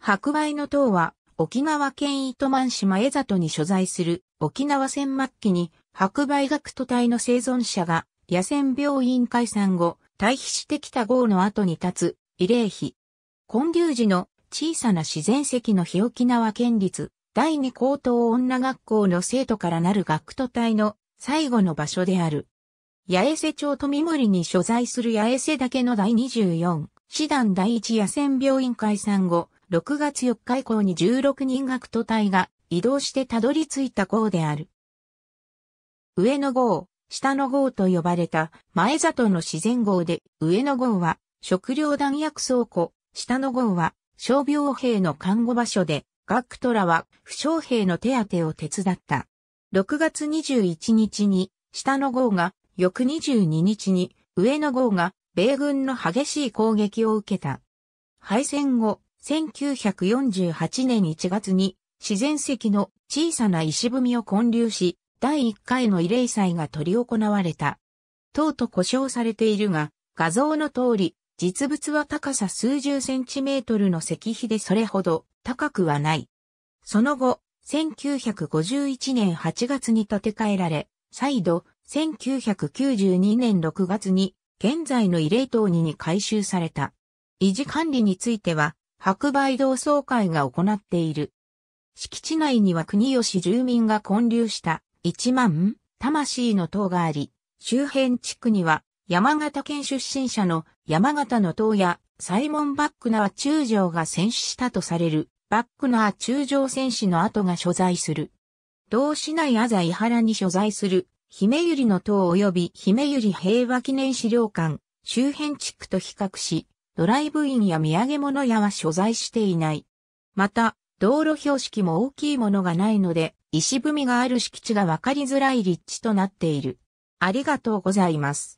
白梅の塔は、沖縄県糸満市前里に所在する沖縄戦末期に白梅学徒隊の生存者が野戦病院解散後、退避してきた号の後に立つ慰霊碑。根立寺の小さな自然石の日沖縄県立第二高等女学校の生徒からなる学徒隊の最後の場所である。八重瀬町富森に所在する八重瀬岳の第24師団第一野戦病院解散後、6月4日以降に16人学徒隊が移動してたどり着いた号である。上野号、下野号と呼ばれた前里の自然号で、上野号は食料弾薬倉庫、下野号は傷病兵の看護場所で、学徒らは負傷兵の手当てを手伝った。6月21日に、下野号が、翌22日に、上野号が、米軍の激しい攻撃を受けた。敗戦後、1948年1月に自然石の小さな石踏みを建立し、第1回の慰霊祭が取り行われた。塔と呼称されているが、画像の通り、実物は高さ数十センチメートルの石碑でそれほど高くはない。その後、1951年8月に建て替えられ、再度、1992年6月に現在の慰霊塔にに改修された。維持管理については、白梅同窓会が行っている。敷地内には国吉住民が混流した一万魂の塔があり、周辺地区には山形県出身者の山形の塔やサイモン・バックナー中将が戦死したとされるバックナー中将戦死の跡が所在する。同市内あざ原に所在する姫百合の塔及び姫百合平和記念資料館周辺地区と比較し、ドライブインや土産物屋は所在していない。また、道路標識も大きいものがないので、石踏みがある敷地がわかりづらい立地となっている。ありがとうございます。